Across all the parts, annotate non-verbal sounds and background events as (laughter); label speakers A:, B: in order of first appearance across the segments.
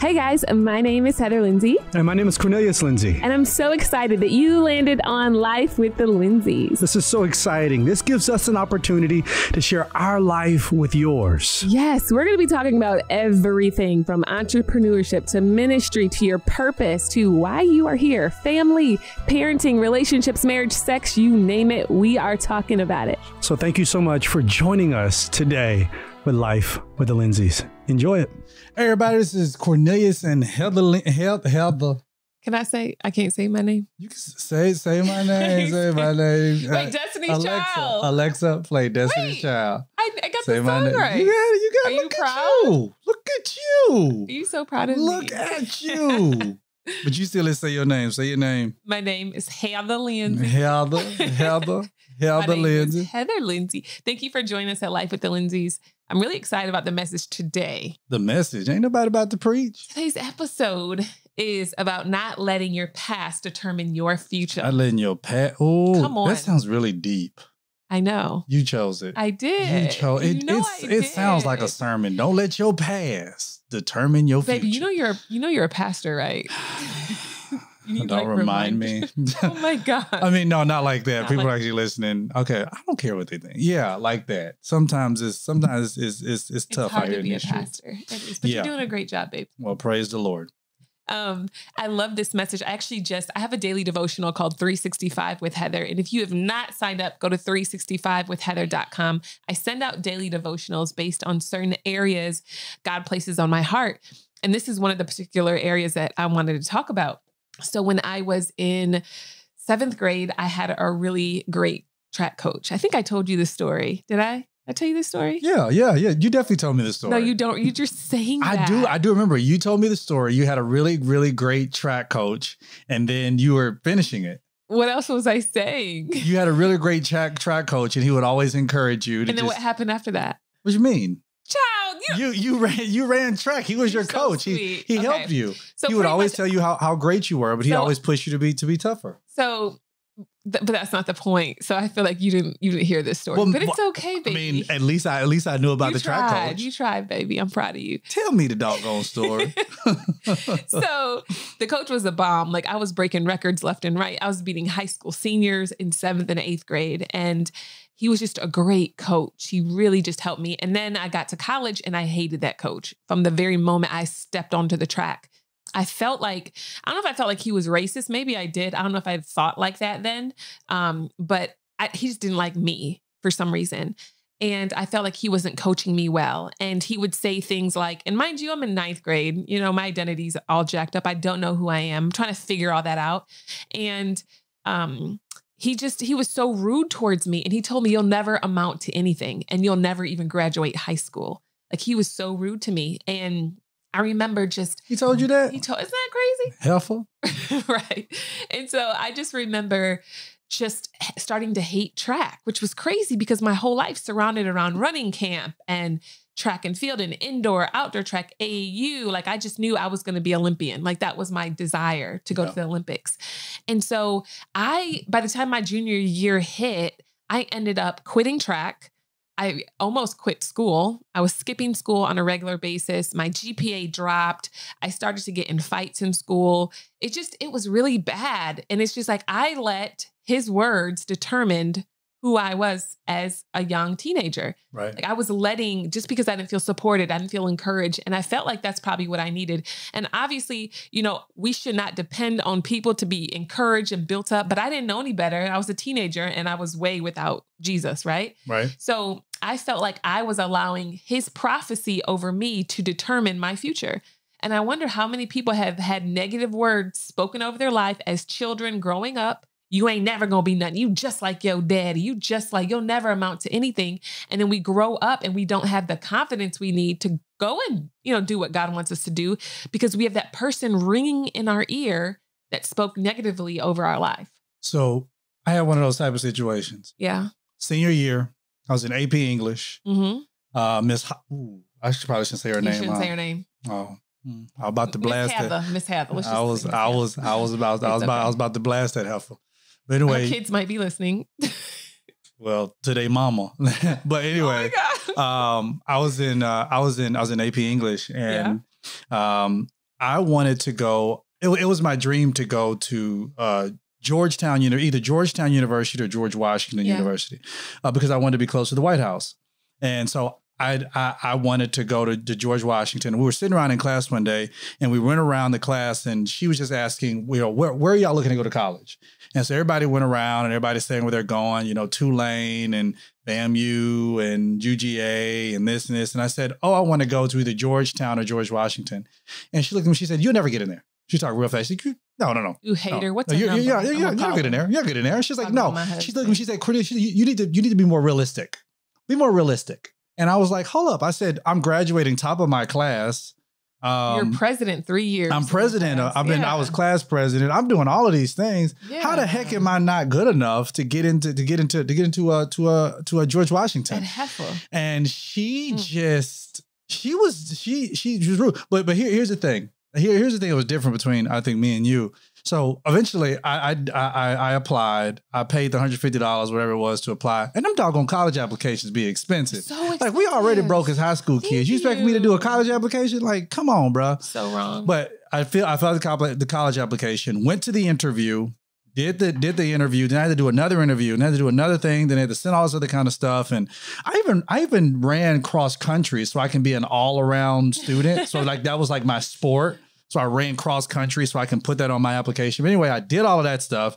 A: Hey guys, my name is Heather Lindsay.
B: And my name is Cornelius Lindsay.
A: And I'm so excited that you landed on Life with the Lindsays. This is so exciting.
B: This gives us an opportunity to share our life with yours.
A: Yes, we're going to be talking about everything from entrepreneurship to ministry to your purpose to why you are here, family, parenting, relationships, marriage, sex, you name it. We are talking about it.
B: So thank you so much for joining us today with Life with the Lindsays. Enjoy it. Hey everybody, this is Cornelius and Heather. Heather. Heather.
A: Can I say I can't say my name? You can say
B: say my (laughs) name. say my name. Uh, Wait, Destiny's Alexa, Child. Alexa, play Destiny's Wait, Child. I, I got say the song right. You got,
A: you got. Are look you proud?
B: You. Look at you.
A: Are you so proud of look me? Look at
B: you. (laughs) But you still say your name. Say your name.
A: My name is Heather Lindsay.
B: Heather, (laughs) Heather, Heather Lindsay.
A: Heather Lindsay. Thank you for joining us at Life with the Lindsays. I'm really excited about the message today.
B: The message? Ain't nobody about to preach.
A: Today's episode is about not letting your past determine your future. Not letting your past. Oh, Come on. that sounds really deep. I know. You chose it. I did. You chose it. You know it, it sounds like a sermon. Don't let your
B: past determine your Baby,
A: future. you know you're a, you know you're a pastor, right? (sighs)
B: don't like remind, remind me. (laughs)
A: oh my god. I
B: mean, no, not like that. Not People like are actually listening. Okay, I don't care what they think. Yeah, like that. Sometimes it's sometimes it's it's, it's, it's tough to be a pastor.
A: It is, but yeah. you're doing a great job, babe. Well,
B: praise the Lord.
A: Um, I love this message. I actually just I have a daily devotional called 365 with Heather. And if you have not signed up, go to 365withheather.com. I send out daily devotionals based on certain areas God places on my heart. And this is one of the particular areas that I wanted to talk about. So when I was in seventh grade, I had a really great track coach. I think I told you the story. Did I? I tell you this story?
B: Yeah, yeah, yeah. You definitely told me this story. No, you don't.
A: You're just (laughs) saying. I that. do. I
B: do remember. You told me the story. You had a really, really great track coach, and then you were finishing it.
A: What else was I saying? (laughs) You had
B: a really great track track coach, and he would always encourage you. and then just, what
A: happened after that? What do you mean? Child, you you, you
B: ran you ran track. He was your so coach.
A: Sweet. He he okay. helped
B: you. So he would always much, tell you how, how great you were, but he always pushed you to be to be tougher.
A: So Th- but that's not the point. So I feel like you didn't you didn't hear this story. Well, but it's okay, baby. I
B: mean, at least I at least I knew about you the tried, track coach. You
A: tried, baby. I'm proud of you.
B: Tell me the doggone story. (laughs) (laughs) so
A: the coach was a bomb. Like I was breaking records left and right. I was beating high school seniors in seventh and eighth grade, and he was just a great coach. He really just helped me. And then I got to college, and I hated that coach from the very moment I stepped onto the track. I felt like I don't know if I felt like he was racist. Maybe I did. I don't know if I thought like that then. Um, but I, he just didn't like me for some reason. And I felt like he wasn't coaching me well. And he would say things like, and mind you, I'm in ninth grade. You know, my identity's all jacked up. I don't know who I am. I'm trying to figure all that out. And um, he just, he was so rude towards me. And he told me, you'll never amount to anything and you'll never even graduate high school. Like he was so rude to me. And I remember just He told you that? He told isn't that crazy? (laughs) Helpful. right. And so I just remember just starting to hate track, which was crazy because my whole life surrounded around running camp and track and field and indoor, outdoor track, AU. Like I just knew I was going to be Olympian. Like that was my desire to go yeah. to the Olympics. And so I, by the time my junior year hit, I ended up quitting track I almost quit school. I was skipping school on a regular basis. My GPA dropped. I started to get in fights in school. It just, it was really bad. And it's just like I let his words determined who I was as a young teenager. Right. Like I was letting just because I didn't feel supported, I didn't feel encouraged, and I felt like that's probably what I needed. And obviously, you know, we should not depend on people to be encouraged and built up, but I didn't know any better. I was a teenager and I was way without Jesus, right? Right. So I felt like I was allowing his prophecy over me to determine my future. And I wonder how many people have had negative words spoken over their life as children growing up. You ain't never gonna be nothing. You just like your daddy. You just like, you'll never amount to anything. And then we grow up and we don't have the confidence we need to go and, you know, do what God wants us to do because we have that person ringing in our ear that spoke negatively over our life.
B: So I had one of those type of situations. Yeah. Senior year, I was in AP English. Mm-hmm. Uh, Miss, Ho- I should probably shouldn't say her you name. Shouldn't huh? say uh, her
A: name. Oh,
B: mm. I'm about to blast that.
A: Miss Heather. I was, I
B: was, I was about, I was about, I was about to blast that heifer. But anyway, Our
A: kids might be listening.
B: (laughs) well, today, mama. (laughs) but oh anyway, oh um, I was in, uh, I was in, I was in AP English, and yeah. um, I wanted to go. It, it was my dream to go to uh, Georgetown, you know, either Georgetown University or George Washington yeah. University, uh, because I wanted to be close to the White House. And so I, I, I wanted to go to, to, George Washington. We were sitting around in class one day, and we went around the class, and she was just asking, you know, where, where are y'all looking to go to college? And so everybody went around, and everybody's saying where they're going, you know, Tulane and BAMU and UGA and this and this. And I said, oh, I want to go to either Georgetown or George Washington. And she looked at me, she said, you'll never get in there. She talked real fast. She, no, no, no. You hate no. her. What's no, number? Yeah, yeah, yeah. You're good in there. You're good in there. She's like, no. She's like, she's like, Courtney, you need to, you need to be more realistic. Be more realistic. And I was like, hold up. I said, I'm graduating top of my class. Um, You're
A: president three years. I'm president. I've been. Yeah. I was
B: class president. I'm doing all of these things. Yeah. How the heck am I not good enough to get into to get into to get into a to a to a George Washington? And And she mm. just she was she she was rude. But but here, here's the thing. Here, here's the thing that was different between I think me and you. So eventually, I I I, I applied. I paid the hundred fifty dollars, whatever it was, to apply. And them doggone college applications be expensive. So expensive. Like we already broke as high school kids. You, you expect me to do a college application? Like, come on, bro. So wrong. But I feel I felt the college application. Went to the interview did the did the interview, then I had to do another interview, then I had to do another thing, then I had to send all this other kind of stuff. And I even I even ran cross country so I can be an all around student. so (laughs) like that was like my sport. So I ran cross country so I can put that on my application. But anyway, I did all of that stuff.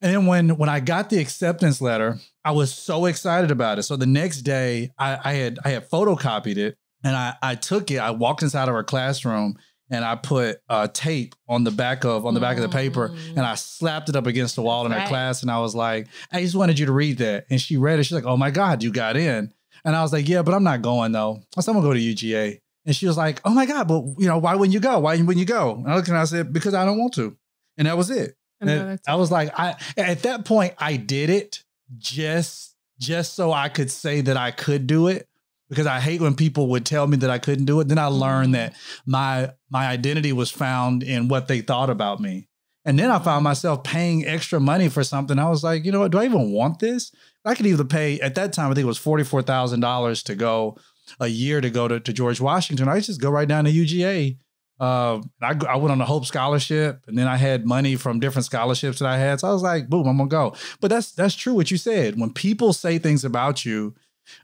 B: And then when when I got the acceptance letter, I was so excited about it. So the next day I, I had I had photocopied it and I, I took it, I walked inside of our classroom and I put uh, tape on the back of on the back of the paper, mm. and I slapped it up against the wall in right. her class, and I was like, "I just wanted you to read that." And she read it. She's like, "Oh my god, you got in!" And I was like, "Yeah, but I'm not going though. I said I'm gonna go to UGA." And she was like, "Oh my god, but you know why wouldn't you go? Why wouldn't you go?" And I looked and I said, "Because I don't want to." And that was it. And I was like, I at that point I did it just just so I could say that I could do it because I hate when people would tell me that I couldn't do it. Then I learned that my my identity was found in what they thought about me. And then I found myself paying extra money for something. I was like, you know what? Do I even want this? I could either pay at that time. I think it was forty four thousand dollars to go a year to go to, to George Washington. I just go right down to UGA. Uh, I, I went on a Hope scholarship, and then I had money from different scholarships that I had. So I was like, boom, I'm gonna go. But that's that's true what you said. When people say things about you,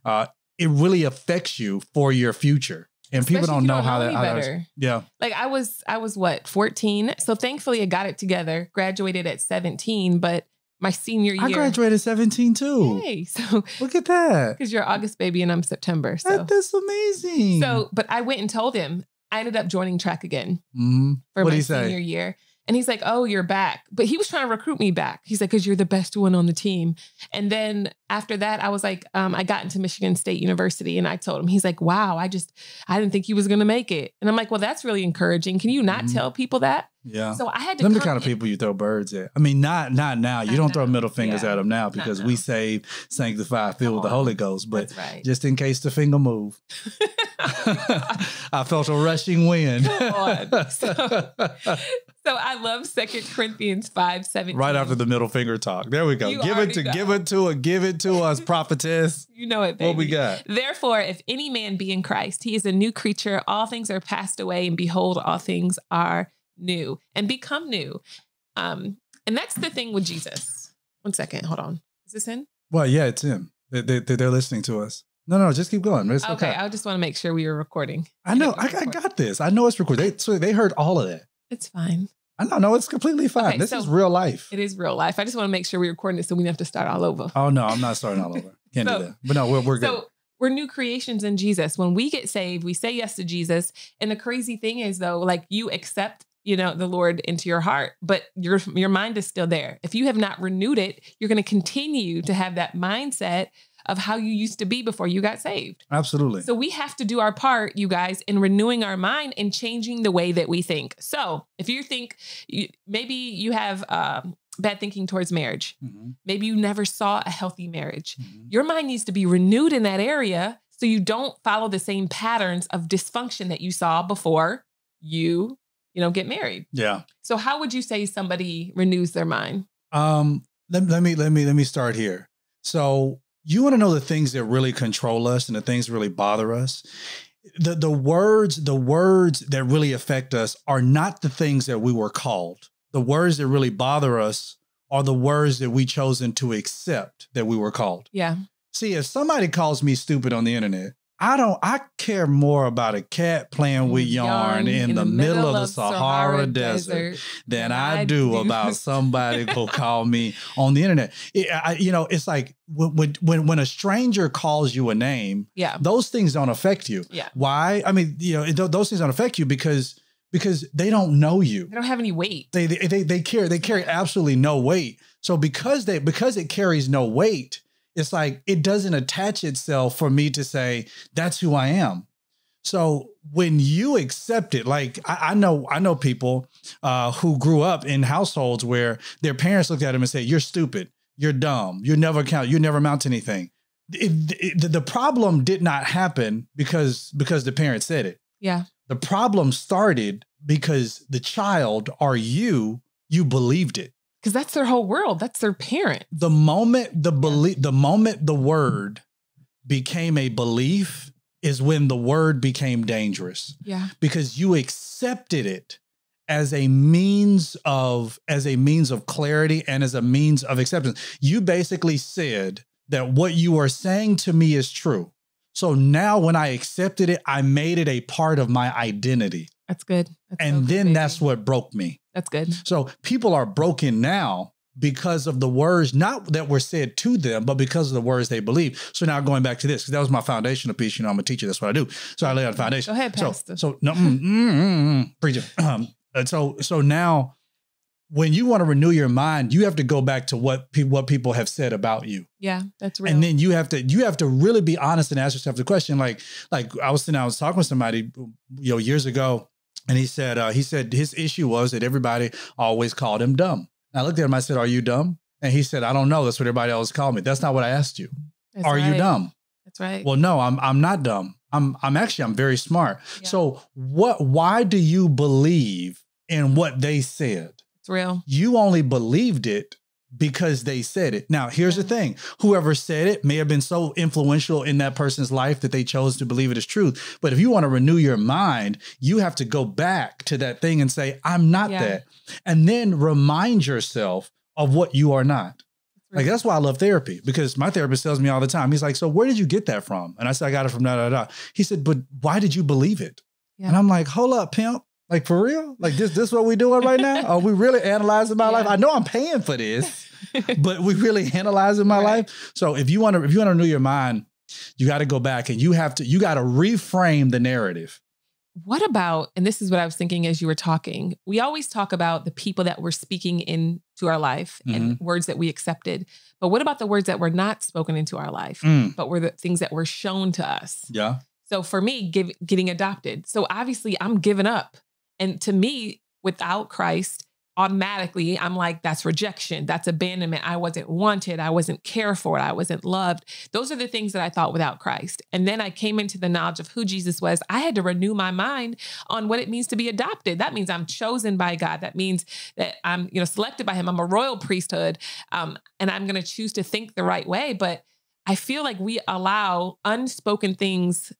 B: uh, it really affects you for your future. And Especially people don't know don't how, know that, how that. yeah.
A: Like I was, I was what fourteen. So thankfully, I got it together. Graduated at seventeen, but my senior year, I graduated
B: seventeen too. Hey, (laughs) So look at that.
A: Because you're August baby and I'm September. So that's amazing. So, but I went and told him. I ended up joining track again mm-hmm. for What'd my senior year. And he's like, "Oh, you're back," but he was trying to recruit me back. He's like, "Cause you're the best one on the team." And then after that, I was like, um, I got into Michigan State University and I told him, he's like, wow, I just, I didn't think he was going to make it. And I'm like, well, that's really encouraging. Can you not mm-hmm. tell people that? Yeah. So I had to. Them the kind
B: of people you throw birds at. I mean, not not now. You don't throw middle fingers yeah. at them now because we save, sanctify, fill with the Holy Ghost. But right. just in case the finger move, (laughs) (laughs) I felt a rushing wind. (laughs) so,
A: so I love Second Corinthians five seven. Right after the
B: middle finger talk. There we go. You give it to give it to a give it to us, prophetess. (laughs) You know it, baby. What we got?
A: Therefore, if any man be in Christ, he is a new creature. All things are passed away, and behold, all things are new and become new. Um, and that's the thing with Jesus. One second, hold on. Is this in?
B: Well, yeah, it's him. They, they, they're listening to us. No, no, just keep going. It's okay, okay.
A: I just want to make sure we were recording. I know. I, I, got
B: this. I know it's recorded. They, so they heard all of that.
A: It's fine. I
B: don't know. It's completely
A: fine. Okay, this so is real life. It is real life. I just want to make sure we're recording this so we don't have to start all over. Oh, no, I'm not starting
B: all over. (laughs) Can't so, do that. But no, we're, we're good. So
A: we're new creations in Jesus. When we get saved, we say yes to Jesus. And the crazy thing is, though, like you accept you know the lord into your heart but your your mind is still there if you have not renewed it you're going to continue to have that mindset of how you used to be before you got saved.
B: Absolutely. So
A: we have to do our part, you guys, in renewing our mind and changing the way that we think. So if you think you, maybe you have um, bad thinking towards marriage, mm-hmm. maybe you never saw a healthy marriage, mm-hmm. your mind needs to be renewed in that area so you don't follow the same patterns of dysfunction that you saw before you you know get married yeah so how would you say somebody renews their mind
B: um let, let me let me let me start here so you want to know the things that really control us and the things really bother us the the words the words that really affect us are not the things that we were called the words that really bother us are the words that we chosen to accept that we were called yeah see if somebody calls me stupid on the internet I don't. I care more about a cat playing with mm, yarn, yarn in, in, the, the middle, of the Sahara, Sahara desert, desert, than I, I do, about (laughs) somebody who call me on the internet. It, I, you know, it's like when, when when a stranger calls you a name. Yeah, those things don't affect you. Yeah, why? I mean, you know, it, those things don't affect you because because they don't know you. They don't
A: have any weight.
B: They they they, they carry they carry absolutely no weight. So because they because it carries no weight, it's like it doesn't attach itself for me to say that's who I am. So when you accept it, like I, I know, I know people uh, who grew up in households where their parents looked at them and said, "You're stupid. You're dumb. You never count. You never amount to anything." It, it, the problem did not happen because because the parents said it. Yeah. The problem started because the child or you you believed it
A: because that's their whole world. That's their parent.
B: The moment the belief, the moment the word became a belief is when the word became dangerous. Yeah. Because you accepted it as a means of as a means of clarity and as a means of acceptance. You basically said that what you are saying to me is true. So now when I accepted it, I made it a part of my identity. That's good. That's and so good, then baby. that's what broke me. That's good. So people are broken now because of the words not that were said to them, but because of the words they believe. So now going back to this, because that was my foundational piece. You know, I'm a teacher. That's what I do. So I lay out the foundation. Go ahead, Pastor. So, so no, mm, mm, mm, mm preacher. Um, so so now, when you want to renew your mind, you have to go back to what what people have said about you.
A: Yeah, that's right. And
B: then you have to you have to really be honest and ask yourself the question. Like like I was sitting, I was talking with somebody, you know, years ago, and he said, uh, he said his issue was that everybody always called him dumb. And I looked at him, I said, Are you dumb? And he said, I don't know. That's what everybody else called me. That's not what I asked you.
A: That's Are right. you dumb? That's right.
B: Well, no, I'm I'm not dumb. I'm I'm actually I'm very smart. Yeah. So what why do you believe in what they said? It's real. You only believed it because they said it. Now, here's the thing whoever said it may have been so influential in that person's life that they chose to believe it is truth. But if you want to renew your mind, you have to go back to that thing and say, I'm not yeah. that. And then remind yourself of what you are not. Like that's why I love therapy because my therapist tells me all the time. He's like, "So where did you get that from?" And I said, "I got it from da da da." He said, "But why did you believe it?" Yeah. And I'm like, "Hold up, pimp! Like for real? Like this this what we doing right now? Are we really analyzing my yeah. life? I know I'm paying for this, (laughs) but we really analyzing my right. life. So if you want to if you want to renew your mind, you got to go back and you have to you got to reframe the narrative.
A: What about and this is what I was thinking as you were talking. We always talk about the people that we're speaking into our life mm-hmm. and words that we accepted. But what about the words that were not spoken into our life, mm. but were the things that were shown to us? Yeah. So for me, give, getting adopted. So obviously, I'm giving up and to me, without Christ, automatically I'm like, that's rejection, that's abandonment. I wasn't wanted, I wasn't cared for, I wasn't loved. Those are the things that I thought without Christ. And then I came into the knowledge of who Jesus was. I had to renew my mind on what it means to be adopted. That means I'm chosen by God. That means that I'm, you know, selected by Him. I'm a royal priesthood, um, and I'm going to choose to think the right way. But I feel like we allow unspoken things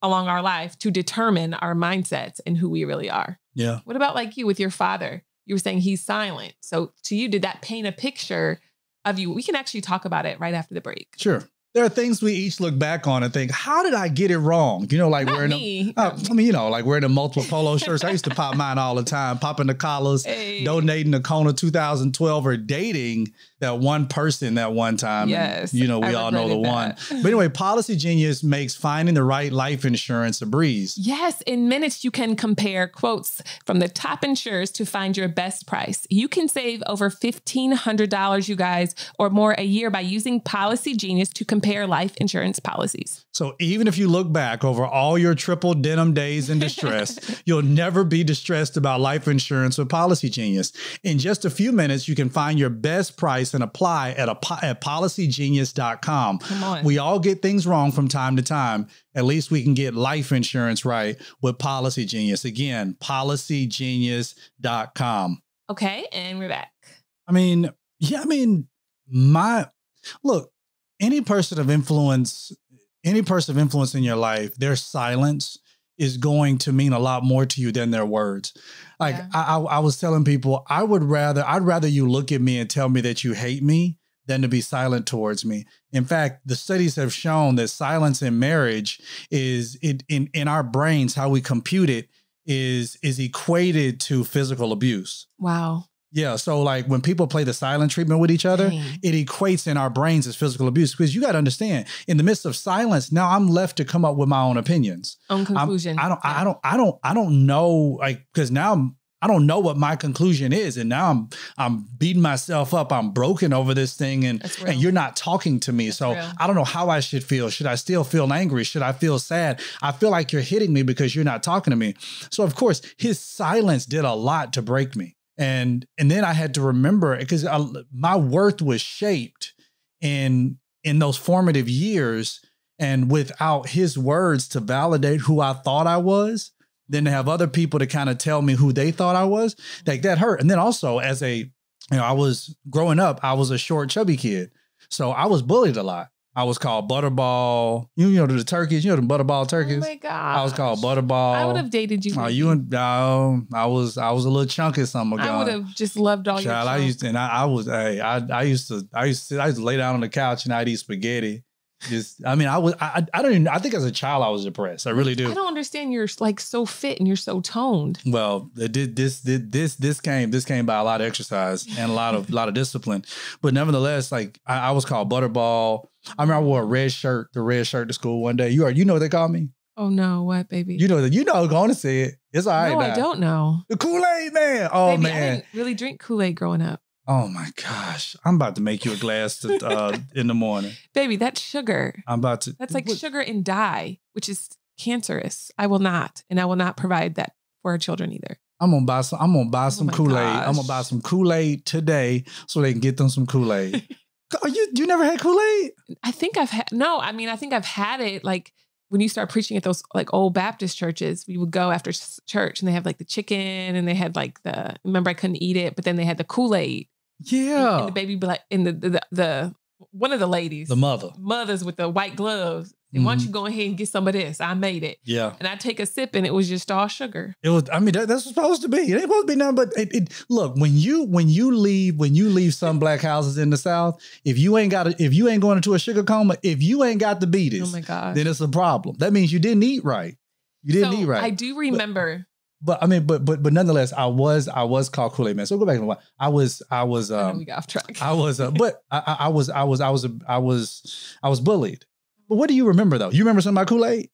A: along our life to determine our mindsets and who we really are. Yeah. What about like you with your father? You were saying he's silent. So to you, did that paint a picture of you? We can actually talk about it right after the break.
B: Sure. There are things we each look back on and think, how did I get it wrong? You know, like Not wearing
A: me. A, uh, I mean,
B: you know, like wearing a multiple polo (laughs) shirts. I used to pop mine all the time, popping the collars, hey. donating the Kona 2012 or dating that one person that one time. Yes. And, you know, we I all know the that. one. But anyway, Policy Genius makes finding the right life insurance a breeze.
A: Yes. In minutes, you can compare quotes from the top insurers to find your best price. You can save over $1,500, you guys, or more a year by using Policy Genius to compare life insurance policies.
B: So even if you look back over all your triple denim days in distress, (laughs) you'll never be distressed about life insurance with Policy Genius. In just a few minutes, you can find your best price and apply at, a, at policygenius.com. Come on. We all get things wrong from time to time. At least we can get life insurance right with Policy Genius. Again, policygenius.com.
A: Okay. And we're
B: back. I mean, yeah, I mean, my look, any person of influence, any person of influence in your life, their silence is going to mean a lot more to you than their words. Like yeah. I, I, I was telling people, I would rather, I'd rather you look at me and tell me that you hate me than to be silent towards me. In fact, the studies have shown that silence in marriage is it, in in our brains how we compute it is is equated to physical abuse. Wow. Yeah. So like when people play the silent treatment with each other, Dang. it equates in our brains as physical abuse because you got to understand in the midst of silence, now I'm left to come up with my own opinions. Own conclusion. I'm, I don't, yeah. I don't, I don't, I don't know like, cause now I'm, I don't know what my conclusion is. And now I'm I'm beating myself up. I'm broken over this thing and and you're not talking to me. That's so real. I don't know how I should feel. Should I still feel angry? Should I feel sad? I feel like you're hitting me because you're not talking to me. So of course, his silence did a lot to break me and and then I had to remember because my worth was shaped in in those formative years, and without his words to validate who I thought I was, then to have other people to kind of tell me who they thought I was, like that hurt. And then also as a you know, I was growing up, I was a short, chubby kid, so I was bullied a lot. I was called Butterball. You, you know the turkeys. You know the Butterball turkeys. Oh my god! I was called Butterball. I would have
A: dated you. Oh, you and
B: I was I was a little chunky some ago. I would have
A: just loved all Child, your. Child, I
B: used to, and I, I was hey, I I used to I used to I used to lay down on the couch and I'd eat spaghetti. Just I mean I was I I don't even I think as a child I was depressed. I really do. I don't
A: understand. You're like so fit and you're so toned.
B: Well, it did this did this this came this came by a lot of exercise and a lot of a (laughs) lot of discipline, but nevertheless, like I, I was called Butterball. I remember I wore a red shirt, the red shirt to school one day. You are, you know what they call me?
A: Oh no, what baby? You
B: know that you know going to say it. It's all right. No, now. I don't
A: know. The Kool-Aid man. Oh baby, man. I didn't really drink Kool-Aid growing up. Oh
B: my gosh. I'm about to make you a glass to, uh, (laughs) in the morning.
A: Baby, that's sugar. I'm about to That's like what? sugar and dye, which is cancerous. I will not, and I will not provide that for our children either.
B: I'm gonna buy some. I'm gonna buy oh some oh Kool Aid. I'm gonna buy some Kool Aid today so they can get them some Kool Aid. (laughs)
A: Are oh, you you never had Kool Aid? I think I've had no. I mean, I think I've had it like when you start preaching at those like old Baptist churches, we would go after church and they have like the chicken and they had like the remember I couldn't eat it, but then they had the Kool Aid. Yeah, and, and the baby like in the, the the, the one of the ladies, the mother, mothers with the white gloves. Mm-hmm. Why don't you go ahead and get some of this? I made it. Yeah. And I take a sip and it was just all sugar.
B: It was, I mean, that, that's supposed to be. It ain't supposed to be nothing but it, it, look, when you when you leave, when you leave some black houses in the South, if you ain't got a, if you ain't going into a sugar coma, if you ain't got the beatus, oh my God. then it's a problem. That means you didn't eat right. You didn't so eat right. I do
A: remember.
B: But, but I mean, but but but nonetheless, I was I was called Kool Aid Man. So go back a while. I was I was um, I we got off track. I was uh, but I, I, was I was I was I was I was bullied. But what do you remember though? You remember something about Kool Aid?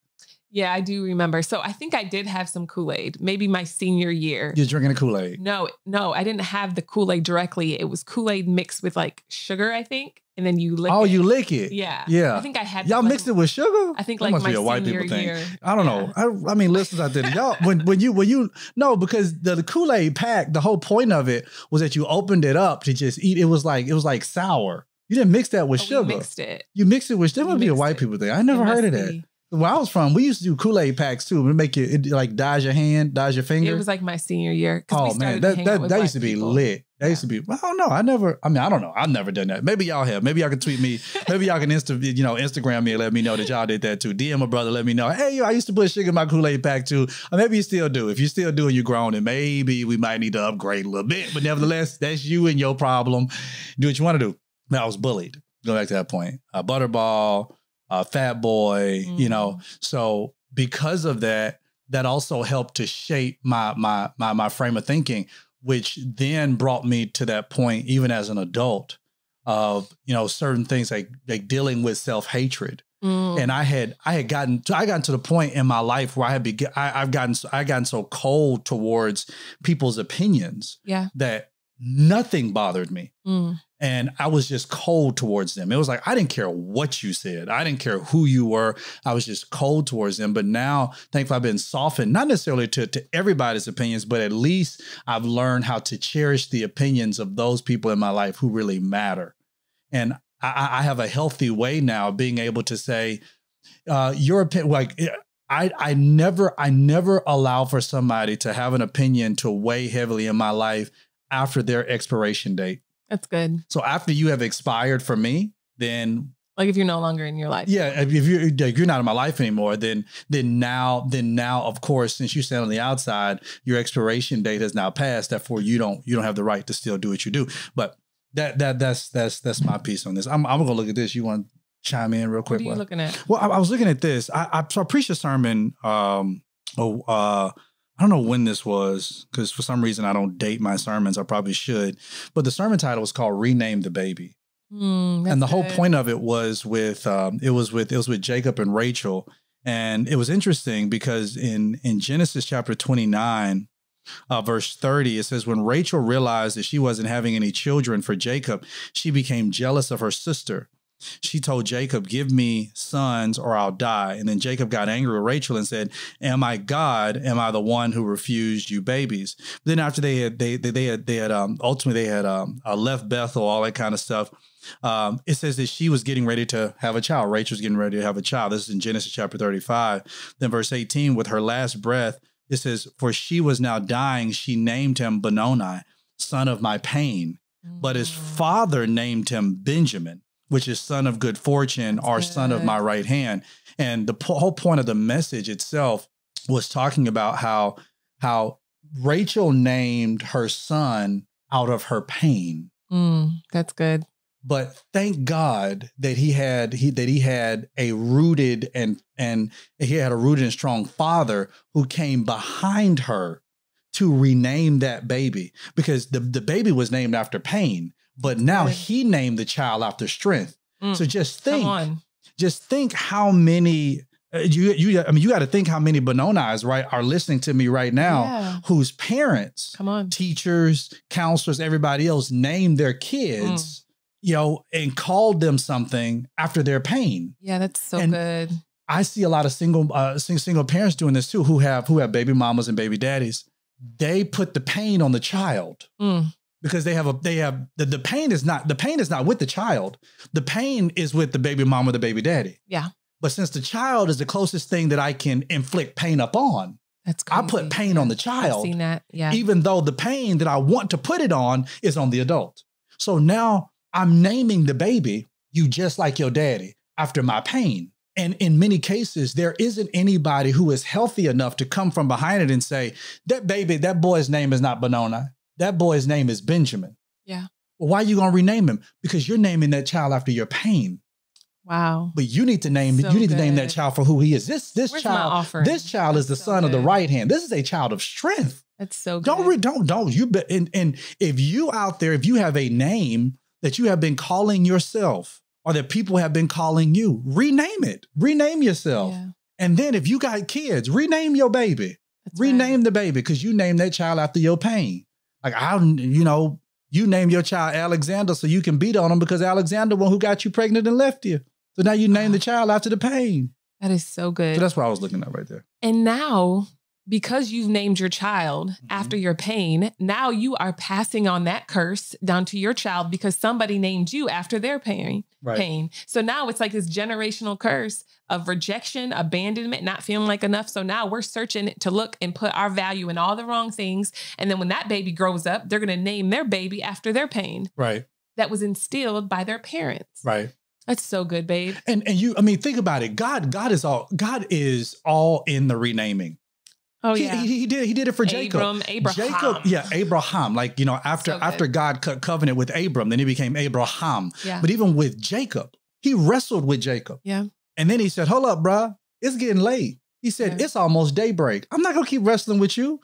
A: Yeah, I do remember. So I think I did have some Kool Aid, maybe my senior year. You're
B: drinking a Kool Aid?
A: No, no, I didn't have the Kool Aid directly. It was Kool Aid mixed with like sugar, I think, and then you lick. Oh, it. you lick it? Yeah, yeah. I think I had y'all like, mixed it with sugar. I think that like must my be a white people thing. Year,
B: I don't yeah. know. I, I, mean, listeners (laughs) out there, y'all when when you when you no because the, the Kool Aid pack, the whole point of it was that you opened it up to just eat. It was like it was like sour. You didn't mix that with oh, sugar. mixed it. You mixed it with that would be a white it. people thing. I never heard of that. Be. Where I was from, we used to do Kool Aid packs too. We make it, it, like dodge your hand, dodge your finger. It was
A: like my senior year. Oh man, that that, that used to
B: be lit. That yeah. used to be. I don't know. I never. I mean, I don't know. I've never done that. Maybe y'all have. Maybe y'all can tweet me. Maybe y'all can insta, you know, Instagram me and let me know that y'all did that too. DM a brother, let me know. Hey, yo, I used to put sugar in my Kool Aid pack too. Or maybe you still do. If you still do, and you're grown, and maybe we might need to upgrade a little bit. But nevertheless, that's you and your problem. Do what you want to do. I was bullied. Go back to that point. A Butterball, a Fat Boy, mm. you know. Mm. So because of that, that also helped to shape my my my my frame of thinking, which then brought me to that point, even as an adult, of you know certain things like like dealing with self hatred. Mm. And I had I had gotten to, I gotten to the point in my life where I had begun I, have gotten I gotten so cold towards people's opinions yeah. that nothing bothered me. Mm. And I was just cold towards them. It was like, I didn't care what you said. I didn't care who you were. I was just cold towards them. But now, thankfully, I've been softened, not necessarily to, to everybody's opinions, but at least I've learned how to cherish the opinions of those people in my life who really matter. And I, I have a healthy way now of being able to say, uh, your opinion, like, eh, I, I never I never allow for somebody to have an opinion to weigh heavily in my life after their expiration date. That's good. So after you have expired for me, then like if you're no longer in your life. Yeah, if you're if you're not in my life anymore, then then now then now of course since you stand on the outside, your expiration date has now passed. Therefore, you don't you don't have the right to still do what you do. But that that that's that's that's my piece on this. I'm I'm gonna look at this. You want to chime in real quick? What are you looking at? Well, I, I, was looking at this. I, I, so I preached a sermon. Um, oh, uh, I don't know when this was because for some reason I don't date my sermons. I probably should. But the sermon title was called "Rename the Baby,"
A: mm, and the good. whole point
B: of it was with um, it was with it was with Jacob and Rachel, and it was interesting because in in Genesis chapter twenty nine. Uh, verse 30, it says, When Rachel realized that she wasn't having any children for Jacob, she became jealous of her sister she told Jacob, Give me sons or I'll die. And then Jacob got angry with Rachel and said, Am I God? Am I the one who refused you babies? But then after they had, they, they, they had, they had, um, ultimately they had, um, uh, left Bethel, all that kind of stuff. Um, it says that she was getting ready to have a child. Rachel's getting ready to have a child. This is in Genesis chapter 35. Then verse 18, with her last breath, it says, For she was now dying. She named him Benoni, son of my pain. But his mm. father named him Benjamin which is son of good fortune or good. son of my right hand. And the po whole point of the message itself was talking about how how Rachel named her son out of her pain.
A: Mm, that's good.
B: But thank God that he had he that he had a rooted and and he had a rooted and strong father who came behind her to rename that baby because the, the baby was named after pain. But now right. he named the child after strength. Mm. So just think, just think how many uh, you you I mean you got to think how many Benoni's right are listening to me right now yeah. whose parents, come on, teachers, counselors, everybody else named their kids. Mm. You know, and called them something after their pain.
A: Yeah, that's so and good.
B: I see a lot of single uh, single parents doing this too, who have who have baby mamas and baby daddies. They put the pain on the child. Mm because they have a they have the, the pain is not the pain is not with the child. The pain is with the baby mama, the baby daddy. Yeah. But since the child is the closest thing that I can inflict pain upon, that's crazy. I put pain on the child. I've seen that. Yeah. Even though the pain that I want to put it on is on the adult. So now I'm naming the baby, you just like your daddy, after my pain. And in many cases, there isn't anybody who is healthy enough to come from behind it and say, that baby, that boy's name is not Benona. That boy's name is Benjamin. Yeah. Well, why are you going to rename him? Because you're naming that child after your pain. Wow. But you need to name so you need good. to name that child for who he is. This this Where's child this child That's is the so son good. of the right hand. This is a child of strength. That's so good. Don't re, don't don't you be, and and if you out there if you have a name that you have been calling yourself or that people have been calling you, rename it. Rename yourself. Yeah. And then if you got kids, rename your baby. That's rename right. the baby cuz you named that child after your pain. Like I'll, you know, you name your child Alexander so you can beat on him because Alexander one who got you pregnant and left you. So now you name the ah. child after the pain.
A: That is so good. So that's
B: what I was looking at right there.
A: And now, because you've named your child mm-hmm. after your pain, now you are passing on that curse down to your child because somebody named you after their pain right. pain. So now it's like this generational curse of rejection, abandonment, not feeling like enough. So now we're searching to look and put our value in all the wrong things. And then when that baby grows up, they're going to name their baby after their pain. Right. That was instilled by their parents. Right. That's so good, babe. And and you,
B: I mean, think about it. God, God is all God is all in the renaming. Oh he, yeah, he, he, did. He did it for Abram, Jacob. Abraham. Jacob, yeah, Abraham. Like you know, after so after God cut covenant with Abram, then he became Abraham. Yeah. But even with Jacob, he wrestled with Jacob. Yeah. And then he said, "Hold up, bruh. it's getting late." He said, yeah. "It's almost daybreak. I'm not gonna keep wrestling with you."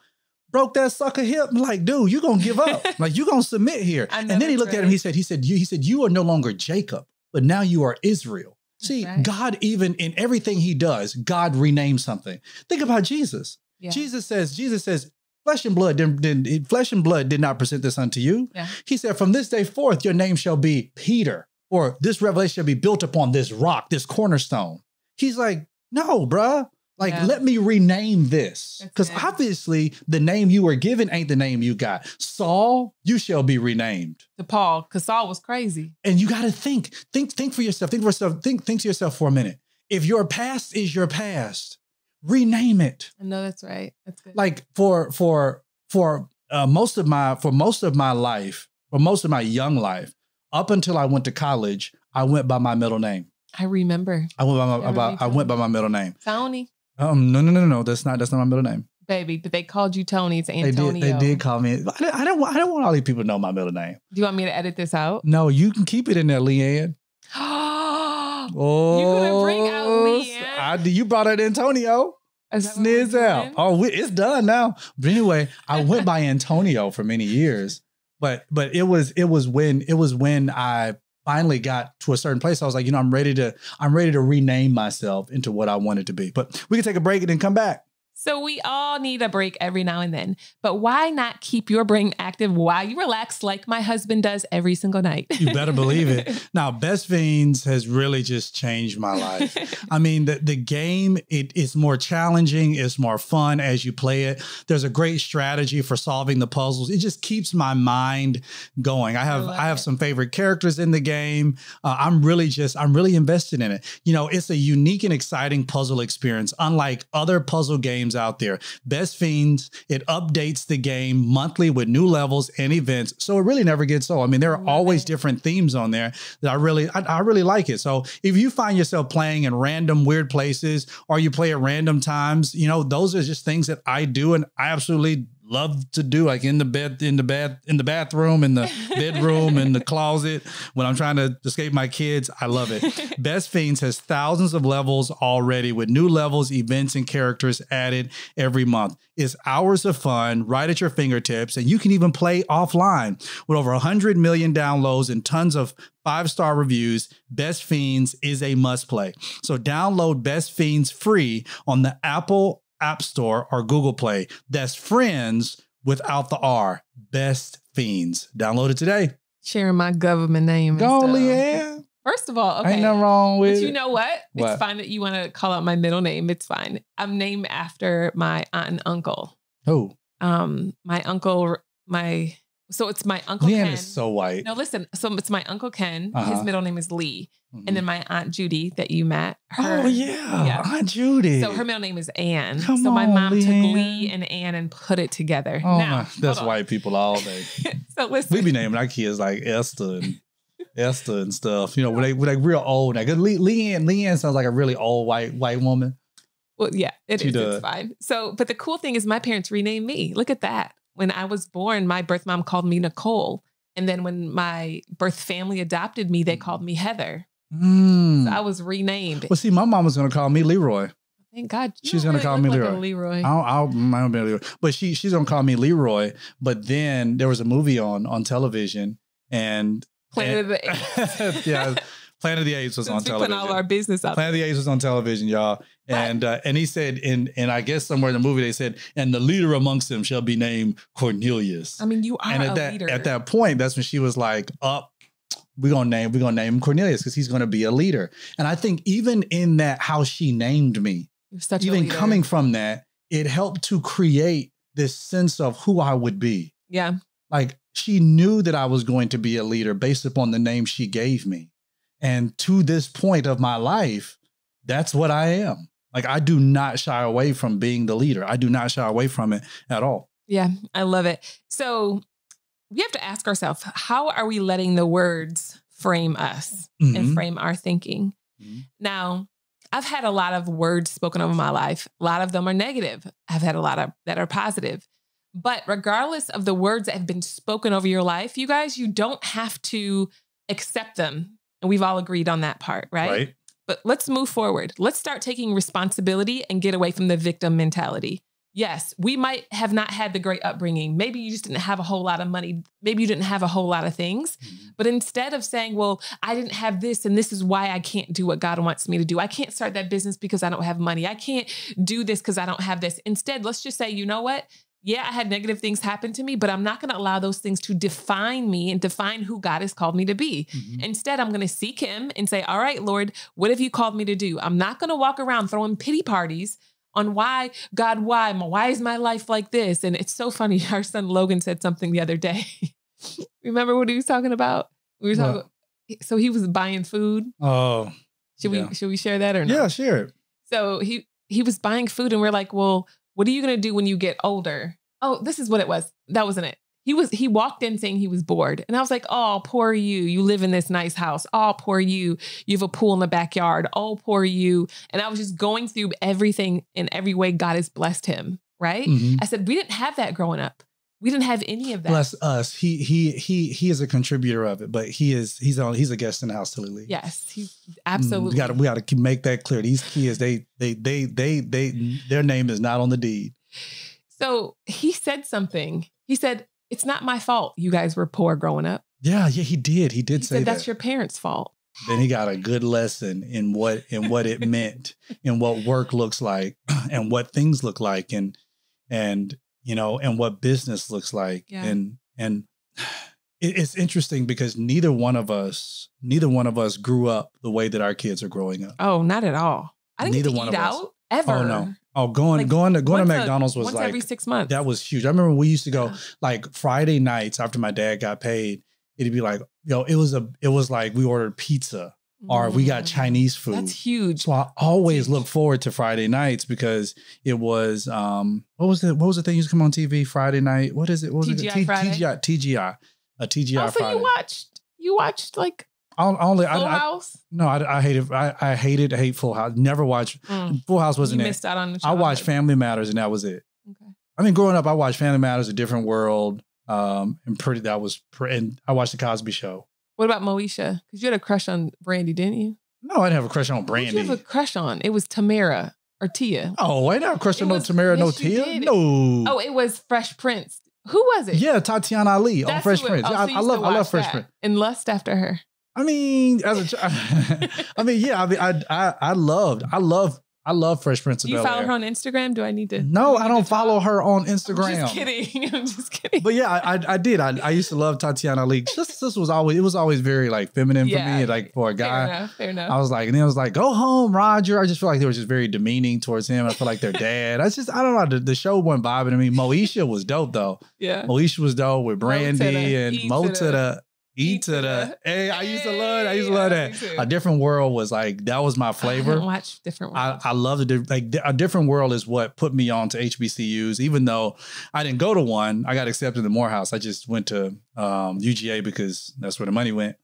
B: Broke that sucker hip. like, dude, you gonna give up? (laughs) like you gonna submit here? And then he looked at him. He said, "He said you. He said you are no longer Jacob, but now you are Israel." See, right. God, even in everything he does, God renames something. Think about Jesus. Yeah. Jesus says, Jesus says, flesh and blood didn't, didn't, flesh and blood did not present this unto you. Yeah. He said, from this day forth, your name shall be Peter, or this revelation shall be built upon this rock, this cornerstone. He's like, no, bruh. Like, yeah. let me rename this. Because obviously, the name you were given ain't the name you got. Saul, you shall be renamed. To Paul, because Saul was crazy. And you gotta think. Think, think for yourself. Think for yourself. Think, think to yourself for a minute. If your past is your past, rename it.
A: No, that's right. That's good.
B: Like for for for uh, most of my for most of my life, for most of my young life, up until I went to college, I went by my middle name.
A: I remember.
B: I went by my, I, I went by my middle name. Tony. Um, no, no, no, no. That's not. That's not my middle name.
A: Baby, but they called you Tony. It's Antonio. They did, they did
B: call me. I don't, I don't. I don't want all these people to know my middle name.
A: Do you want me to edit this out?
B: No, you can keep it in there, Leanne.
A: oh, (gasps)
B: you're gonna bring out oh, Leanne. I, you brought it, Antonio. Sniz out. Oh, we, it's done now. But anyway, I went by (laughs) Antonio for many years, but but it was it was when it was when I finally got to a certain place. I was like, you know, I'm ready to I'm ready to rename myself into what I wanted to be. But we can take a break and then come back.
A: So we all need a break every now and then. But why not keep your brain active while you relax like my husband does every single night? you better believe it.
B: (laughs) Now, Best Fiends has really just changed my life. I mean, the, the game, it's more challenging. It's more fun as you play it. There's a great strategy for solving the puzzles. It just keeps my mind going. I have, I, I have it. some favorite characters in the game. Uh, I'm really just, I'm really invested in it. You know, it's a unique and exciting puzzle experience, unlike other puzzle games games out there. Best Fiends, it updates the game monthly with new levels and events. So it really never gets old. I mean, there are always different themes on there that I really, I, I really like it. So if you find yourself playing in random weird places or you play at random times, you know, those are just things that I do and I absolutely love to do like in the bed in the bath, in the bathroom in the (laughs) bedroom in the closet when i'm trying to escape my kids i love it (laughs) best fiends has thousands of levels already with new levels events and characters added every month it's hours of fun right at your fingertips and you can even play offline with over 100 million downloads and tons of five star reviews, Best Fiends is a must play. So download Best Fiends free on the Apple App Store or Google Play. That's friends without the R. Best Fiends. Download it today.
A: Sharing my government name. Go, Leanne. First of all, okay. Ain't nothing wrong with But you know what? what? It's fine that you want to call out my middle name. It's fine. I'm named after my aunt and uncle. Who? Um, my uncle, my so it's my uncle Leanne Ken. is so white. No, listen. So it's my uncle Ken. Uh-huh. His middle name is Lee. Mm-hmm. And then my aunt Judy that you met. Oh, her, oh yeah. yeah. Aunt Judy. So her middle name is Anne. Come so my mom took Lee and Anne and put it together. Oh now, my,
B: that's white people all day. (laughs) so listen. We be naming our kids like Esther and Esther and stuff. You know, when they when they real old. Like Lee Leanne, Leanne sounds like a really old white white woman.
A: Well, yeah, it she is. Does. It's fine. So, but the cool thing is my parents renamed me. Look at that when I was born, my birth mom called me Nicole. And then when my birth family adopted me, they called me Heather. Mm. So I was renamed. Well,
B: see, my mom was going to call me Leroy. Thank God. She's going to really call me Leroy. Like Leroy. I'll, I'll, I will i will i be Leroy. But she, she's going to call me Leroy. But then there was a movie on on television and Planet and, of the Apes. (laughs) yeah. Planet of the Apes was Since on we television. Putting all our business Planet of the Apes was on television, y'all. And uh, and he said, and and I guess somewhere in the movie they said, and the leader amongst them shall be named Cornelius.
A: I mean, you are and at that leader. at that
B: point, that's when she was like, up. We're gonna name we're gonna name him Cornelius because he's gonna be a leader. And I think even in that how she named me, even coming from that, it helped to create this sense of who I would be. Yeah. Like she knew that I was going to be a leader based upon the name she gave me. And to this point of my life, that's what I am. Like I do not shy away from being the leader. I do not shy away from it at all.
A: Yeah, I love it. So we have to ask ourselves, how are we letting the words frame us mm-hmm. and frame our thinking? Mm-hmm. Now, I've had a lot of words spoken over my life. A lot of them are negative. I've had a lot of that are positive. But regardless of the words that have been spoken over your life, you guys, you don't have to accept them and we've all agreed on that part, right? Right. But let's move forward. Let's start taking responsibility and get away from the victim mentality. Yes, we might have not had the great upbringing. Maybe you just didn't have a whole lot of money. Maybe you didn't have a whole lot of things. Mm-hmm. But instead of saying, well, I didn't have this and this is why I can't do what God wants me to do, I can't start that business because I don't have money. I can't do this because I don't have this. Instead, let's just say, you know what? yeah, I had negative things happen to me, but I'm not going to allow those things to define me and define who God has called me to be. Mm-hmm. Instead, I'm going to seek Him and say, All right, Lord, what have you called me to do? I'm not going to walk around throwing pity parties on why, God, why? Why is my life like this? And it's so funny. (laughs) Our son Logan said something the other day. (laughs) Remember what he was talking about? We were talking. About, so he was buying food. Oh, should yeah. we should we share that or not? Yeah, share it. So he he was buying food, and we're like, well, what are you going to do when you get older? Oh, this is what it was. That wasn't it. He was he walked in saying he was bored. And I was like, "Oh, poor you. You live in this nice house. Oh, poor you. You have a pool in the backyard. Oh, poor you." And I was just going through everything in every way God has blessed him, right? Mm-hmm. I said, "We didn't have that growing up." We didn't have any of that. Bless
B: us. He he he he is a contributor of it, but he is he's on he's a guest in the house till to leaves.
A: Yes, he's mm, absolutely. We got to
B: we got to make that clear. These kids, they they they they they their name is not on the deed.
A: So he said something. He said, "It's not my fault. You guys were poor growing up."
B: Yeah, yeah, he did. He did he say said, that's that.
A: your parents' fault
B: then he got a good lesson in what in what it meant and what work looks like (clears throat) and what things look like and and you know, and what business looks like. Yeah. And and (sighs) it's interesting because neither one of us, neither one of us grew up the way that our kids are growing up. Oh, not at all. I didn't neither one of out us. ever. Oh no. Oh, going like, going to going to McDonald's was like every six months. That was huge. I remember we used to go yeah. like Friday nights after my dad got paid. It'd be like, yo, it was a it was like we ordered pizza or we got mm-hmm. Chinese food. That's huge. So I always look forward to Friday nights because it was um what was the what was the thing used to come on TV Friday night? What is it? What was TGI it? Friday. TGI TGI a TGI oh, Friday. you
A: watched you watched like i only Full I, House.
B: I, no, I, I hated. I, I hated. Hate Full House. Never watched. Mm. Full House wasn't. You missed it. out on. The I watched Family Matters, and that was it. Okay. I mean, growing up, I watched Family Matters, A Different World, um, and pretty. That was. Pre- and I watched The Cosby
A: Show. What about Moesha? Because you had a crush on Brandy, didn't you?
B: No, I didn't have a crush on Brandy. who you have a
A: crush on? It was Tamara or Tia. Oh,
B: I didn't have a crush on no Tamara, yes, no Tia. Did. No. Oh,
A: it was Fresh Prince. Who was it? Yeah,
B: Tatiana Ali That's on Fresh Prince. Oh, so I, I, love I love Fresh Prince.
A: And lust after her.
B: I mean, as a (laughs) child, (laughs) I mean, yeah, I mean, I, I, I loved, I love I love Fresh Prince of Bel Air. You follow her
A: on Instagram? Do I need to? No, I don't follow her on Instagram. I'm just kidding. (laughs) I'm just
B: kidding. But yeah, I, I did. I, I used to love Tatiana Lee. This this was always it was always very like feminine yeah, for me. Like for a guy, fair enough,
A: fair enough. I was like,
B: and then I was like, go home, Roger. I just feel like they were just very demeaning towards him. I feel like their dad. I just I don't know. The, the show went vibing to me. Moesha was dope though. Yeah, Moesha was dope with Brandy Mo and Mo to the E to the A. I used to love it. I used to love that. A different world was like that was my flavor. I
A: watch different.
B: World. I, I love the like a different world is what put me on to HBCUs. Even though I didn't go to one, I got accepted to Morehouse. I just went to um, UGA because that's where the money went.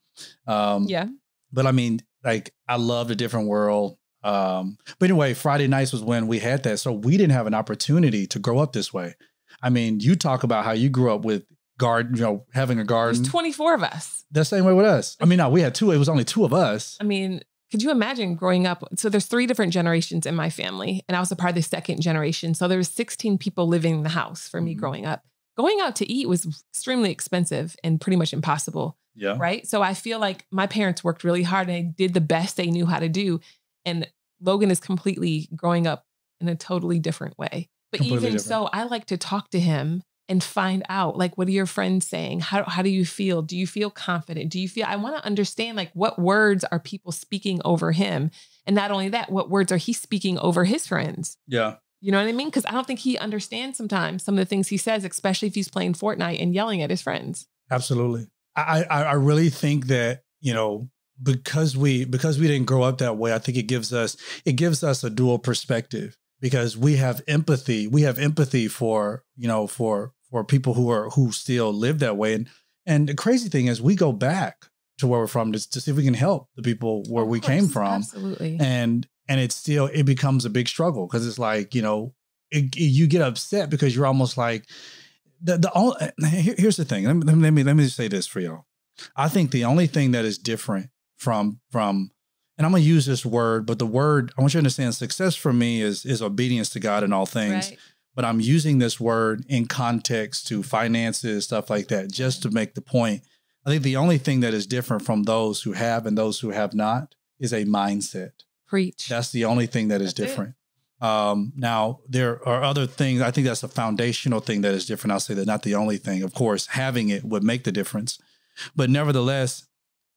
B: Um, yeah. But I mean, like I love a different world. Um, but anyway, Friday nights was when we had that, so we didn't have an opportunity to grow up this way. I mean, you talk about how you grew up with guard, you know, having a garden. There's
A: 24 of us.
B: The same way with us. I mean, no, we had two. It was only two of us.
A: I mean, could you imagine growing up? So there's three different generations in my family, and I was a part of the second generation. So there was 16 people living in the house for me mm-hmm. growing up. Going out to eat was extremely expensive and pretty much impossible. Yeah. Right. So I feel like my parents worked really hard and they did the best they knew how to do. And Logan is completely growing up in a totally different way. But completely even different. so, I like to talk to him and find out like what are your friends saying? How how do you feel? Do you feel confident? Do you feel I want to understand like what words are people speaking over him? And not only that, what words are he speaking over his friends? Yeah. You know what I mean? Because I don't think he understands sometimes some of the things he says, especially if he's playing Fortnite and yelling at his friends.
B: Absolutely. I, I, I really think that, you know, because we because we didn't grow up that way, I think it gives us it gives us a dual perspective because we have empathy. We have empathy for, you know, for for people who are who still live that way. And and the crazy thing is, we go back to where we're from to, to see if we can help the people where of we course, came from. Absolutely. And and it's still it becomes a big struggle because it's like you know it, you get upset because you're almost like the the all. Eh, here, here's the thing. Let me, let me let me say this for y'all. I think the only thing that is different from from and I'm gonna use this word, but the word I want you to understand success for me is is obedience to God in all things. Right but I'm using this word in context to finances, stuff like that, just to make the point. I think the only thing that is different from those who have and those who have not is a mindset. Preach. That's the only thing that is that's different. Um, now, there are other things. I think that's a foundational thing that is different. I'll say that not the only thing. Of course, having it would make the difference. But nevertheless,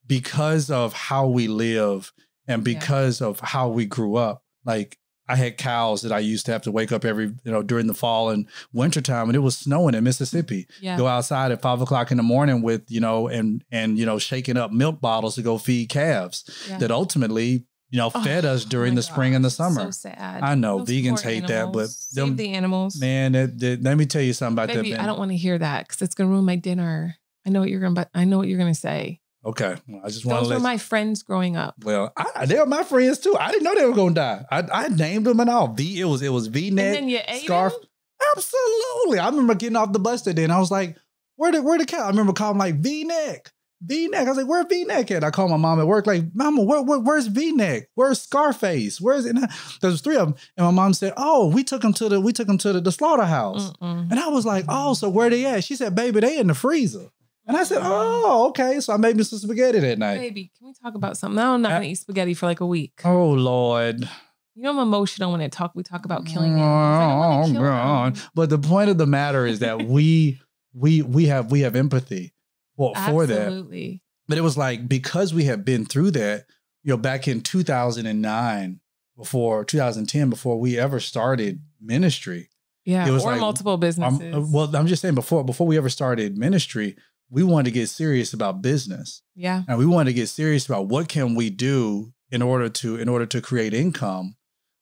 B: because of how we live and because yeah. of how we grew up, like I had cows that I used to have to wake up every, you know, during the fall and wintertime and it was snowing in Mississippi. Yeah. Go outside at five o'clock in the morning with, you know, and, and, you know, shaking up milk bottles to go feed calves yeah. that ultimately, you know, oh, fed us during the God. spring and the summer. So
A: sad. I know Those vegans hate animals. that, but them, the animals,
B: man, let me tell you something about Baby, that. Man. I don't want
A: to hear that because it's going to ruin my dinner. I know what you're going to, I know what you're going to say.
B: Okay, I just want. Those were my
A: friends growing up.
B: Well, I, they were my friends too. I didn't know they were gonna die. I, I named them and all. V. It was it was V neck scarf.
A: Them? Absolutely.
B: I remember getting off the bus today, and I was like, "Where the where the cow?" I remember calling like V neck, V neck. I was like, "Where V neck at?" I called my mom at work, like, "Mama, where, where where's V neck? Where's Scarface? Where's?" it?" I, there was three of them, and my mom said, "Oh, we took them to the we took them to the, the slaughterhouse," Mm-mm. and I was like, "Oh, so where they at?" She said, "Baby, they in the freezer." And I said, uh-huh. "Oh, okay." So I made
A: me some spaghetti that night. Baby, can we talk about something? I'm not I, gonna uh, eat spaghetti for like a week. Oh Lord. You know I'm emotional when I talk. We talk about killing mm, animals. oh God!
B: But the point of the matter is that we (laughs) we we have we have empathy for for that. Absolutely. But it was like because we had been through that. You know, back in 2009, before 2010, before we ever started ministry.
A: Yeah, it was or like, multiple uh, businesses.
B: well, I'm just saying before before we ever started ministry, we wanted to get serious about business. Yeah. And we wanted to get serious about what can we do in order to in order to create income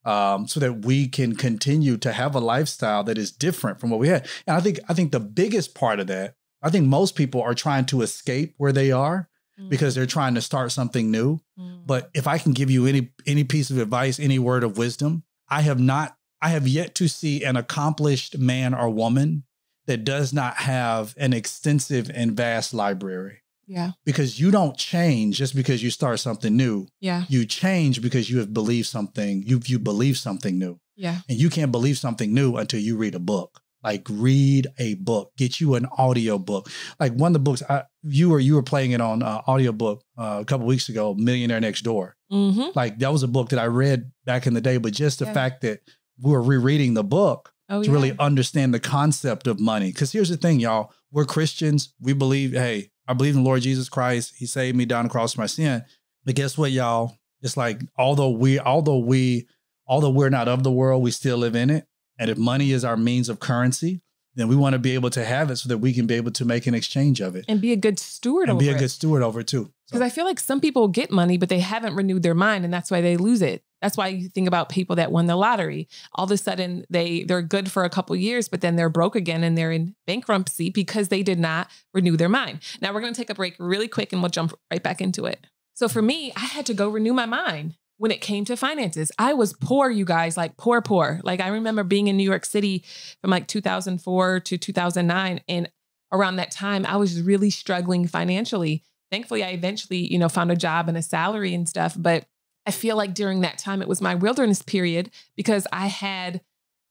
B: um, so that we can continue to have a lifestyle that is different from what we had. And I think I think the biggest part of that, I think most people are trying to escape where they are mm. because they're mm. trying to start something new. Mm. But if I can give you any any piece of advice, any word of wisdom, I have not I have yet to see an accomplished man or woman that does not have an extensive and vast library. Yeah. Because you don't change just because you start something new. Yeah. You change because you have believed something, you you believe something new. Yeah. And you can't believe something new until you read a book. Like read a book, get you an audio book. Like one of the books I, you were you were playing it on uh, audiobook uh, a couple weeks ago, Millionaire Next Door. Mm -hmm. Like that was a book that I read back in the day, but just the yeah. fact that we were rereading the book, oh, to yeah. really understand the concept of money. Because here's the thing, y'all we're Christians. We believe, hey, I believe in Lord Jesus Christ. He saved me down the cross my sin. But guess what, y'all? It's like although we, although we, although we're not of the world, we still live in it. And if money is our means of currency, then we want to be able to have it so that we can be able to make an exchange of it
A: and be a good steward and over be a good
B: steward over it too.
A: Because so. I feel like some people get money, but they haven't renewed their mind, and that's why they lose it. That's why you think about people that won the lottery. All of a sudden they they're good for a couple years, but then they're broke again and they're in bankruptcy because they did not renew their mind. Now we're going to take a break really quick and we'll jump right back into it. So for me, I had to go renew my mind when it came to finances. I was poor, you guys, like poor, poor. Like I remember being in New York City from like 2004 to 2009. And around that time, I was really struggling financially. Thankfully, I eventually, you know, found a job and a salary and stuff. But I feel like during that time, it was my wilderness period because I had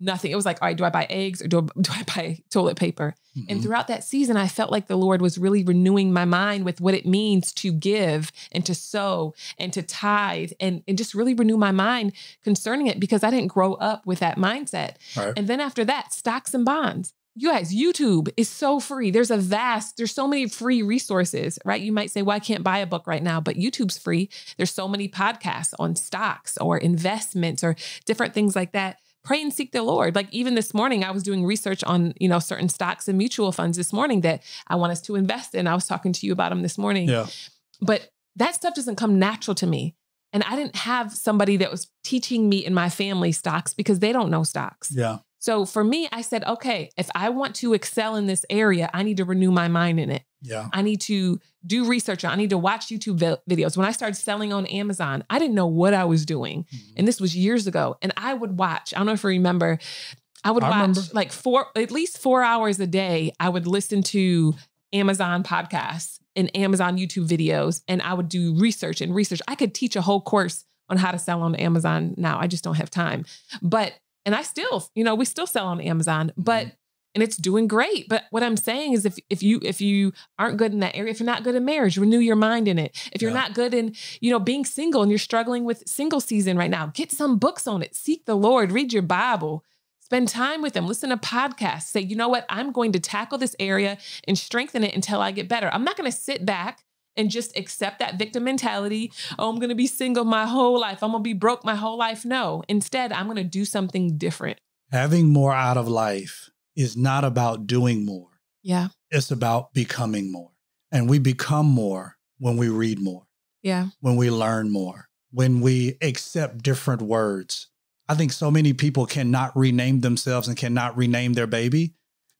A: nothing. It was like, all right, do I buy eggs or do I, (laughs) do I buy toilet paper? Mm-hmm. And throughout that season, I felt like the Lord was really renewing my mind with what it means to give and to sow and to tithe and, and just really renew my mind concerning it because I didn't grow up with that mindset. Right. And then after that, stocks and bonds you guys, YouTube is so free. There's a vast, there's so many free resources, right? You might say, well, I can't buy a book right now, but YouTube's free. There's so many podcasts on stocks or investments or different things like that. Pray and seek the Lord. Like even this morning, I was doing research on, you know, certain stocks and mutual funds this morning that I want us to invest in. I was talking to you about them this morning. Yeah. But that stuff doesn't come natural to me. And I didn't have somebody that was teaching me in my family stocks because they don't know stocks. Yeah. So for me, I said, okay, if I want to excel in this area, I need to renew my mind in it. Yeah. I need to do research. I need to watch YouTube videos. When I started selling on Amazon, I didn't know what I was doing. Mm-hmm. And this was years ago. And I would watch, I don't know if you remember, I would I watch remember. like four, at least four hours a day. I would listen to Amazon podcasts and Amazon YouTube videos, and I would do research and research. I could teach a whole course on how to sell on Amazon now. I just don't have time. But and I still, you know, we still sell on Amazon, but mm-hmm. and it's doing great. But what I'm saying is if if you if you aren't good in that area, if you're not good in marriage, renew your mind in it. If you're yeah. not good in, you know, being single and you're struggling with single season right now, get some books on it. Seek the Lord, read your Bible. Spend time with them, listen to podcasts, say, you know what, I'm going to tackle this area and strengthen it until I get better. I'm not going to sit back and just accept that victim mentality. Oh, I'm going to be single my whole life. I'm going to be broke my whole life. No, instead, I'm going to do something different.
B: Having more out of life is not about doing more. Yeah. It's about becoming more. And we become more when we read more. Yeah. When we learn more, when we accept different words. I think so many people cannot rename themselves and cannot rename their baby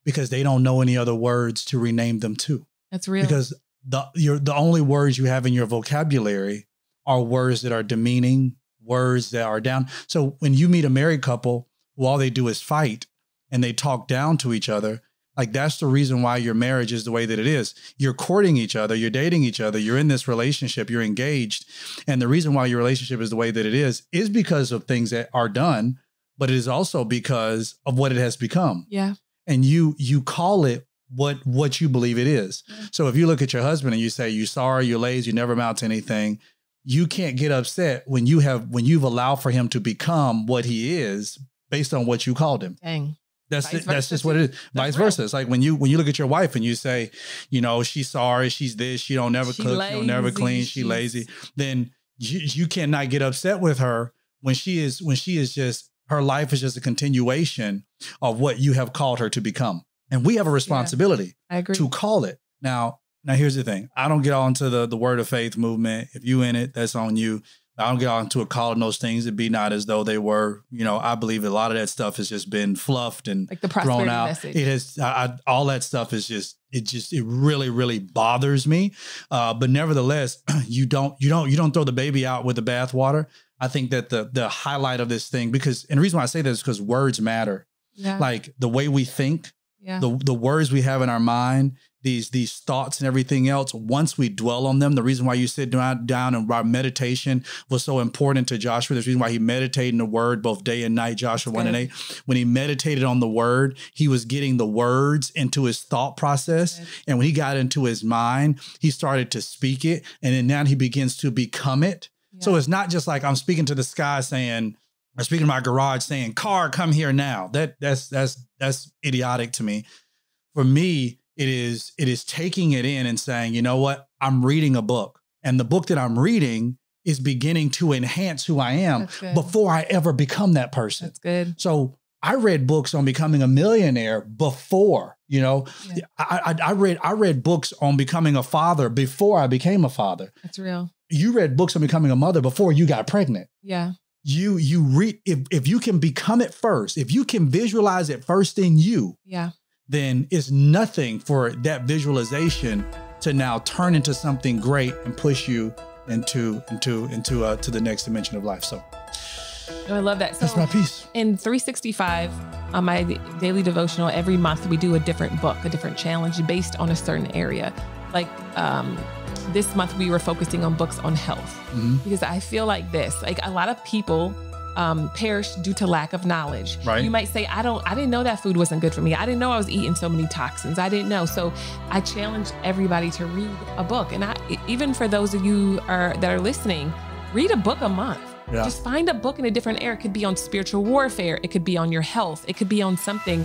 B: because they don't know any other words to rename them to.
A: That's real. Because
B: the your the only words you have in your vocabulary are words that are demeaning, words that are down. So when you meet a married couple all they do is fight and they talk down to each other, like that's the reason why your marriage is the way that it is. You're courting each other, you're dating each other, you're in this relationship, you're engaged. And the reason why your relationship is the way that it is is because of things that are done, but it is also because of what it has become. Yeah. And you you call it what what you believe it is. Mm-hmm. So if you look at your husband and you say you sorry, you're lazy, you never amount to anything, you can't get upset when you have when you've allowed for him to become what he is based on what you called him. Dang. That's it, that's just what it is. That's Vice right. versa. It's like when you when you look at your wife and you say, you know, she's sorry, she's this, she don't never she cook, lazy, she don't never clean, she lazy. Then you, you cannot get upset with her when she is when she is just her life is just a continuation of what you have called her to become. And we have a responsibility yeah, I agree. to call it. Now, now here's the thing. I don't get all into the the word of faith movement. If you in it, that's on you. I don't get all into a calling those things to be not as though they were. You know, I believe a lot of that stuff has just been fluffed and
A: like the thrown out. Message. It
B: has I, I, all that stuff is just it just it really really bothers me. Uh, but nevertheless, (clears throat) you don't you don't you don't throw the baby out with the bathwater. I think that the the highlight of this thing because and the reason why I say this is because words matter. Yeah. Like the way we think yeah. the the words we have in our mind, these these thoughts and everything else. Once we dwell on them, the reason why you sit down, down and why meditation was so important to Joshua. The reason why he meditated in the Word both day and night. Joshua That's one good. and eight. When he meditated on the Word, he was getting the words into his thought process, good. and when he got into his mind, he started to speak it, and then now he begins to become it. Yeah. So it's not just like I'm speaking to the sky saying or speaking to my garage saying, car, come here now. That that's that's that's idiotic to me. For me, it is it is taking it in and saying, you know what, I'm reading a book. And the book that I'm reading is beginning to enhance who I am before I ever become that person. That's good. So I read books on becoming a millionaire before, you know, yeah. I, I, I, read I read books on becoming a father before I became a father. That's real. You read books on becoming a mother before you got pregnant. Yeah you you re if, if you can become it first if you can visualize it first in you yeah then it's nothing for that visualization to now turn into something great and push you into into into uh to the next dimension of life so
A: oh, i love that so that's my piece in 365 on my daily devotional every month we do a different book a different challenge based on a certain area like um this month we were focusing on books on health mm-hmm. because I feel like this, like a lot of people um, perish due to lack of knowledge. Right. You might say, I don't, I didn't know that food wasn't good for me. I didn't know I was eating so many toxins. I didn't know. So I challenge everybody to read a book. And I, even for those of you are, that are listening, read a book a month. Yeah. Just find a book in a different area. It could be on spiritual warfare. It could be on your health. It could be on something.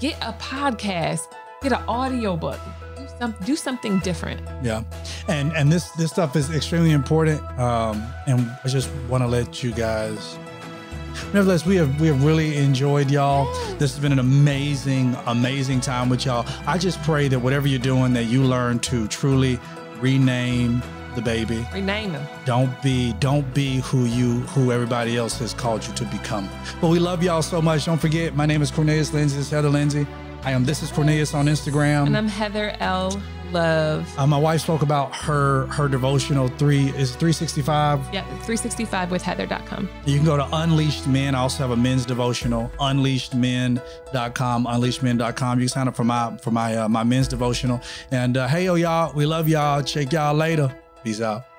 A: Get a podcast. Get an audio book some, do something different.
B: Yeah, and and this this stuff is extremely important. Um, and I just want to let you guys. Nevertheless, we have we have really enjoyed y'all. This has been an amazing, amazing time with y'all. I just pray that whatever you're doing, that you learn to truly rename the baby. Rename him. Don't be don't be who you who everybody else has called you to become. But we love y'all so much. Don't forget, my name is Cornelius Lindsay. This is Heather Lindsay. I am This is Cornelius on Instagram. And I'm
A: Heather L. Love.
B: Uh, my wife spoke about her her devotional three is 365.
A: Yeah, 365 with Heather.com.
B: You can go to Unleashed Men. I also have a men's devotional, unleashedmen.com, unleashedmen.com. You can sign up for my for my uh, my men's devotional. And uh, hey oh, y'all, we love y'all. Check y'all later.
A: Peace out.